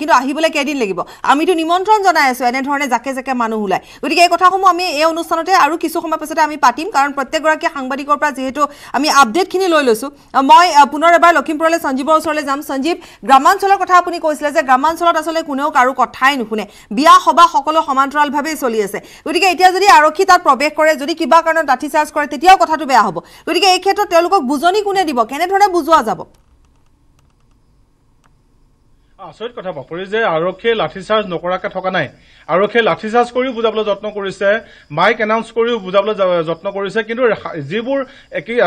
কিন্তু আহিবলৈ কেইদিন লাগিব আমিতো নিমন্ত্ৰণ জনাই আছো এনেধৰণে জাকে জাকে মানুহ ওলায় গতিকে এই কথাসমূহ আমি এই অনুষ্ঠানতে আৰু কিছু সময় পাছতে আমি পাতিম কাৰণ প্ৰত্যেকগৰাকী সাংবাদিকৰ পৰা যিহেতু আমি আপডেটখিনি লৈ লৈছোঁ মই পুনৰ এবাৰ লখিমপুৰলৈ সঞ্জীৱৰ ওচৰলৈ যাম সঞ্জীৱ গ্ৰামাঞ্চলৰ কথা আপুনি কৈছিলে যে গ্ৰামাঞ্চলত আচলতে কোনেও কাৰো কথাই নুশুনে বিয়া সবাহ সকলো সমান্তৰালভাৱেই চলি আছে গতিকে এতিয়া যদি আৰক্ষী তাত প্ৰৱেশ কৰে যদি কিবা কাৰণত লাঠি চাৰ্জ কৰে তেতিয়াও কথাটো বেয়া হ'ব গতিকে এই ক্ষেত্ৰত তেওঁলোকক বুজনি কোনে দিব কেনেধৰণে বুজোৱা যাব আচৰিত কথা পাপৰি যে আৰক্ষীয়ে লাঠিচাৰ্জ নকৰাকৈ থকা নাই আৰক্ষীয়ে লাঠিচাৰ্জ কৰিও বুজাবলৈ যত্ন কৰিছে মাইক এনাউন্স কৰিও বুজাবলৈ যত্ন কৰিছে কিন্তু যিবোৰ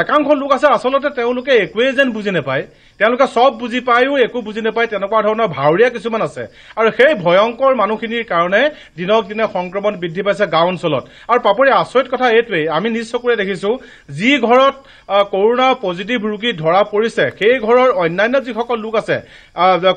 একাংশ লোক আছে আচলতে তেওঁলোকে একোৱেই যেন বুজি নাপায় তেওঁলোকে চব বুজি পায়ো একো বুজি নাপায় তেনেকুৱা ধৰণৰ ভাৱৰীয়া কিছুমান আছে আৰু সেই ভয়ংকৰ মানুহখিনিৰ কাৰণে দিনক দিনে সংক্ৰমণ বৃদ্ধি পাইছে গাঁও অঞ্চলত আৰু পাপৰি আচৰিত কথা এইটোৱেই আমি নিজ চকুৰে দেখিছোঁ যি ঘৰত কৰোণা পজিটিভ ৰোগী ধৰা পৰিছে সেই ঘৰৰ অন্যান্য যিসকল লোক আছে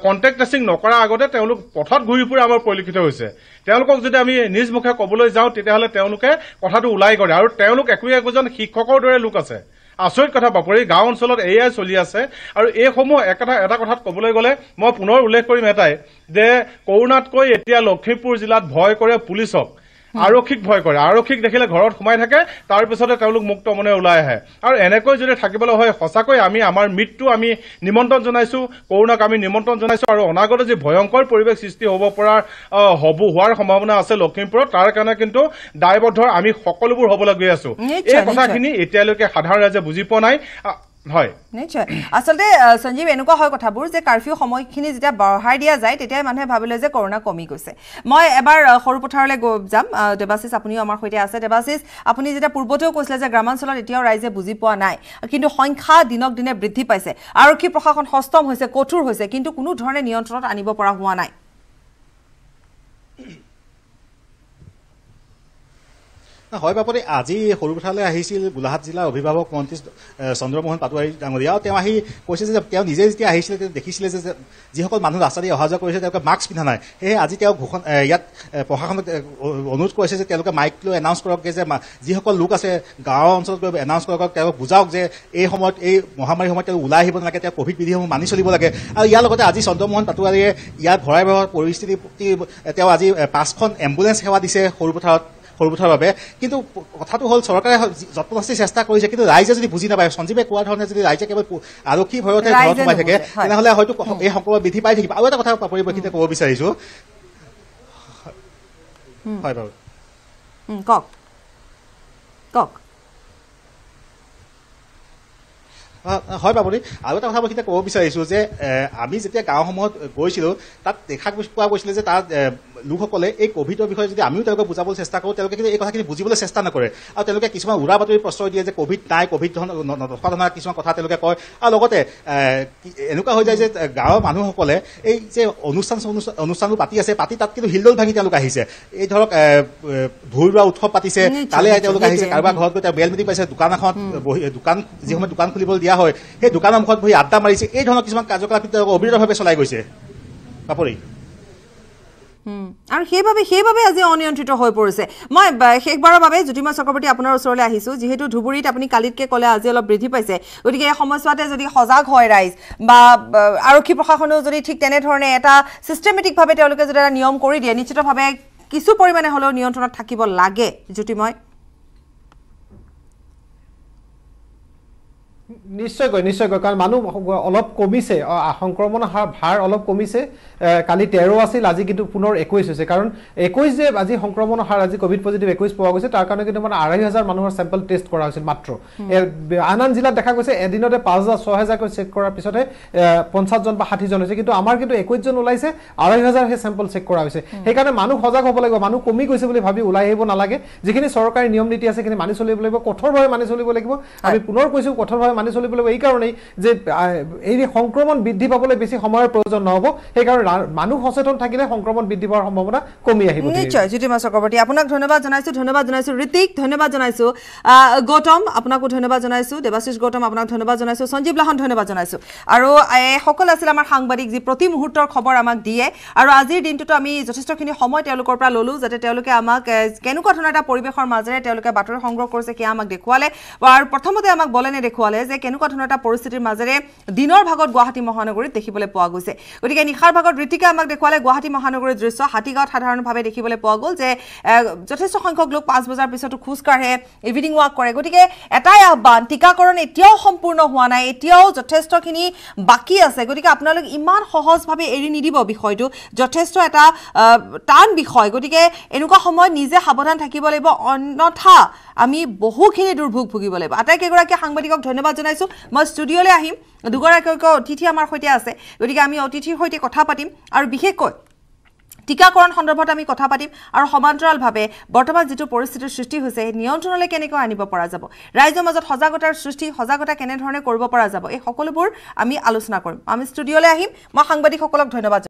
কণ্টেক্ট ট্ৰেচিং নকৰাৰ আগতে তেওঁলোক পথত ঘূৰি ফুৰা আমাৰ পৰিলক্ষিত হৈছে তেওঁলোকক যদি আমি নিজ মুখে কবলৈ যাওঁ তেতিয়াহ'লে তেওঁলোকে কথাটো ওলাই কৰে আৰু তেওঁলোক একো একোজন শিক্ষকৰ দৰে লোক আছে আচৰিত কথা পাপৰি গাঁও অঞ্চলত এয়াই চলি আছে আৰু এইসমূহ একেটা এটা কথাত ক'বলৈ গ'লে মই পুনৰ উল্লেখ কৰিম এটাই যে কৰোণাতকৈ এতিয়া লখিমপুৰ জিলাত ভয় কৰে পুলিচক আৰক্ষীক ভয় কৰে আৰক্ষীক দেখিলে ঘৰত সোমাই থাকে তাৰপিছতে তেওঁলোক মুক্ত মনে ওলাই আহে আৰু এনেকৈ যদি থাকিবলৈ হয় সঁচাকৈ আমি আমাৰ মৃত্যু আমি নিমন্ত্ৰণ জনাইছো কৰোণাক আমি নিমন্ত্ৰণ জনাইছো আৰু অনাগত যি ভয়ংকৰ পৰিৱেশ সৃষ্টি হ'ব পৰা হ'ব হোৱাৰ সম্ভাৱনা আছে লখিমপুৰত তাৰ কাৰণে কিন্তু দায়বদ্ধ আমি সকলোবোৰ হ'বলৈ গৈ আছো এই কথাখিনি এতিয়ালৈকে সাধাৰণ ৰাইজে বুজি পোৱা নাই নিশ্চয় আচলতে সঞ্জীৱ এনেকুৱা হয় কথাবোৰ যে কাৰ্ফিউ সময়খিনি যেতিয়া বঢ়াই দিয়া যায় তেতিয়াই মানুহে ভাবিলে যে কৰোণা কমি গৈছে মই এবাৰ সৰুপথাৰলৈ যাম দেৱাশিষ আপুনিও আমাৰ সৈতে আছে দেৱাশিষ আপুনি যেতিয়া পূৰ্বতেও কৈছিলে যে গ্ৰামাঞ্চলত এতিয়াও ৰাইজে বুজি পোৱা নাই কিন্তু সংখ্যা দিনক দিনে বৃদ্ধি পাইছে আৰক্ষী প্ৰশাসন সষ্টম হৈছে কঠোৰ হৈছে কিন্তু কোনো ধৰণে নিয়ন্ত্ৰণত আনিব পৰা হোৱা নাই হয় বাপৰে আজি সৰু সৰুপথাৰলৈ আহিছিল গোলাঘাট জিলাৰ অভিভাৱক মন্ত্ৰী চন্দ্ৰমোহন পাটোৱাৰী ডাঙৰীয়াও তেওঁ আহি কৈছে যে তেওঁ নিজে যেতিয়া আহিছিলে তেওঁ দেখিছিলে যে যিসকল মানুহ ৰাস্তা দি অহা যোৱা কৰিছে তেওঁলোকে মাস্ক পিন্ধা নাই সেয়েহে আজি তেওঁ ঘোষণা ইয়াত প্ৰশাসনক অনুৰোধ কৰিছে যে তেওঁলোকে মাইক লৈ এনাউন্স কৰকগৈ যে যিসকল লোক আছে গাঁৱৰ অঞ্চলত গৈ এনাউন্স কৰক তেওঁলোকক বুজাওক যে এই সময়ত এই মহামাৰীৰ সময়ত তেওঁ ওলাই আহিব নালাগে তেওঁ কভিড বিধিসমূহ মানি চলিব লাগে আৰু ইয়াৰ লগতে আজি চন্দ্ৰমোহন পাটোৱাৰীয়ে ইয়াৰ ভৰাই ভৰাই পৰিস্থিতি তেওঁ আজি পাঁচখন এম্বুলেঞ্চ সেৱা দিছে সৰু পথাৰত সৰ্বথাৰ বাবে কিন্তু কথাটো হ'ল চৰকাৰে যত্নশ্ৰী চেষ্টা কৰিছে কিন্তু ৰাইজে যদি বুজি নাপায় সঞ্জীৱে কোৱা ধৰণে যদি ৰাইজে কেৱল আৰক্ষী ভয়তে ঘৰত সোমাই থাকে তেনেহ'লে হয়তো এই সংক্ৰমণ বৃদ্ধি পাই থাকিব আৰু এটা কথা পৰিপ্ৰেক্ষিতে ক'ব বিচাৰিছো হয় বাৰু কওক কওক হয় বাবলি আৰু এটা কথা মই কেতিয়া ক'ব বিচাৰিছোঁ যে আমি যেতিয়া গাঁওসমূহত গৈছিলোঁ তাত দেখা পোৱা গৈছিলে যে তাত লোকসকলে এই কভিডৰ বিষয়ে যদি আমিও তেওঁলোকক বুজাবলৈ চেষ্টা কৰোঁ তেওঁলোকে কিন্তু এই কথাখিনি বুজিবলৈ চেষ্টা নকৰে আৰু তেওঁলোকে কিছুমান উৰা বাতৰি প্ৰশ্ৰয় দিয়ে যে কভিড নাই কভিড নথকা ধৰণৰ কিছুমান কথা তেওঁলোকে কয় আৰু লগতে এনেকুৱা হৈ যায় যে গাঁৱৰ মানুহসকলে এই যে অনুষ্ঠান অনুষ্ঠানো পাতি আছে পাতি তাত কিন্তু হিলদল ভাঙি তেওঁলোক আহিছে এই ধৰক ভূঁইৰোৱা উৎসৱ পাতিছে তালে তেওঁলোক আহিছে কাৰোবাৰ ঘৰত গৈ তেওঁ বেল মেটি পাইছে দোকান এখন বহি দোকান যিসময়ত দোকান খুলিবলৈ দিয়া হয় সেই দোকানৰ মুখত বহি আড্ডা মাৰিছে এই ধৰণৰ কিছুমান কাৰ্যকলাপ তেওঁলোকে অবিৰতভাৱে চলাই গৈছে পাপৰি আৰু সেইবাবে সেইবাবে আজি অনিয়ন্ত্ৰিত হৈ পৰিছে মই শেষবাৰৰ বাবে জ্যোতিমা চক্ৰৱৰ্তী আপোনাৰ ওচৰলৈ আহিছোঁ যিহেতু ধুবুৰীত আপুনি কালিতকৈ ক'লে আজি অলপ বৃদ্ধি পাইছে গতিকে এই সময়ছোৱাতে যদি সজাগ হয় ৰাইজ বা আৰক্ষী প্ৰশাসনেও যদি ঠিক তেনেধৰণে এটা ছিষ্টেমেটিকভাৱে তেওঁলোকে যদি এটা নিয়ম কৰি দিয়ে নিশ্চিতভাৱে কিছু পৰিমাণে হ'লেও নিয়ন্ত্ৰণত থাকিব লাগে জ্যোতিময় নিশ্চয়কৈ নিশ্চয়কৈ কাৰণ মানুহ অলপ কমিছে সংক্ৰমণৰ হাৰ ভাৰ অলপ কমিছে কালি তেৰ আছিল আজি কিন্তু পুনৰ একৈছ হৈছে কাৰণ একৈছ যে আজি সংক্ৰমণৰ হাৰ আজি কভিড পজিটিভ একৈছ পোৱা গৈছে তাৰ কাৰণে কিন্তু মানে আঢ়ৈ হাজাৰ মানুহৰ চেম্পল টেষ্ট কৰা হৈছিল মাত্ৰ আন আন জিলাত দেখা গৈছে এদিনতে পাঁচ হাজাৰ ছহেজাৰকৈ চেক কৰাৰ পিছতে পঞ্চাছজন বা ষাঠিজন হৈছে কিন্তু আমাৰ কিন্তু একৈছজন ওলাইছে আঢ়ৈ হাজাৰ সেই চেম্পল চেক কৰা হৈছে সেইকাৰণে মানুহ সজাগ হ'ব লাগিব মানুহ কমি গৈছে বুলি ভাবি ওলাই আহিব নালাগে যিখিনি চৰকাৰী নিয়ম নীতি আছে সেইখিনি মানি চলিব লাগিব কঠোৰভাৱে মানি চলিব লাগিব আমি পুনৰ কৈছোঁ কঠোৰভাৱে মানি চলিব লাগিব এইকাৰণেই যে এই সংক্ৰমণ বৃদ্ধি পাবলৈ বেছি সময়ৰ প্ৰয়োজন নহ'ব সেইকাৰণে মানুহ সচেতন থাকিলে সংক্ৰমণ বৃদ্ধি পোৱাৰ সম্ভাৱনা কমি আহিব নিশ্চয় জ্যোতি চক্ৰৱৰ্তী আপোনাক ধন্যবাদ জনাইছোঁ ধন্যবাদ জনাইছোঁ ঋতিক ধন্যবাদ জনাইছোঁ গৌতম আপোনাকো ধন্যবাদ জনাইছোঁ দেৱাশিষ গৌতম আপোনাক ধন্যবাদ জনাইছোঁ সঞ্জীৱ লাহন ধন্যবাদ জনাইছোঁ আৰু এইসকল আছিল আমাৰ সাংবাদিক যি প্ৰতি মুহূৰ্তৰ খবৰ আমাক দিয়ে আৰু আজিৰ দিনটোতো আমি যথেষ্টখিনি সময় তেওঁলোকৰ পৰা ল'লোঁ যাতে তেওঁলোকে আমাক কেনেকুৱা ধৰণৰ এটা পৰিৱেশৰ মাজেৰে তেওঁলোকে বাতৰি সংগ্ৰহ কৰিছে সেয়া আমাক দেখুৱালে আৰু প্ৰথমতে আমাক বলেনে দেখুৱালে যে কেনেকুৱা ধৰণৰ এটা পৰিস্থিতিৰ মাজেৰে দিনৰ ভাগত গুৱাহাটী মহানগৰীত দেখিবলৈ পোৱা গৈছে গতিকে নিশাৰ ভাগত ঋতিকাই আমাক দেখুৱালে গুৱাহাটী মহানগৰীৰ দৃশ্য হাতীগাঁৱত সাধাৰণভাৱে দেখিবলৈ পোৱা গ'ল যে যথেষ্ট সংখ্যক লোক পাঁচ বজাৰ পিছতো খোজকাঢ়ে ইভিনিং ৱাক কৰে গতিকে এটাই আহ্বান টীকাকৰণ এতিয়াও সম্পূৰ্ণ হোৱা নাই এতিয়াও যথেষ্টখিনি বাকী আছে গতিকে আপোনালোক ইমান সহজভাৱে এৰি নিদিব বিষয়টো যথেষ্ট এটা টান বিষয় গতিকে এনেকুৱা সময়ত নিজে সাৱধান থাকিব লাগিব অন্যথা আমি বহুখিনি দুৰ্ভোগ ভুগিব লাগিব আটাইকেইগৰাকী সাংবাদিকক ধন্যবাদ জনাইছোঁ আছোঁ মই ষ্টুডিঅ'লৈ আহিম দুগৰাকী অতিথি আমাৰ সৈতে আছে গতিকে আমি অতিথিৰ সৈতে কথা পাতিম আৰু বিশেষকৈ টীকাকৰণ সন্দৰ্ভত আমি কথা পাতিম আৰু সমান্তৰালভাৱে বৰ্তমান যিটো পৰিস্থিতিৰ সৃষ্টি হৈছে সেই নিয়ন্ত্ৰণলৈ কেনেকৈ আনিব পৰা যাব ৰাইজৰ মাজত সজাগতাৰ সৃষ্টি সজাগতা কেনেধৰণে কৰিব পৰা যাব এই সকলোবোৰ আমি আলোচনা কৰিম আমি ষ্টুডিঅ'লৈ আহিম মই সাংবাদিকসকলক ধন্যবাদ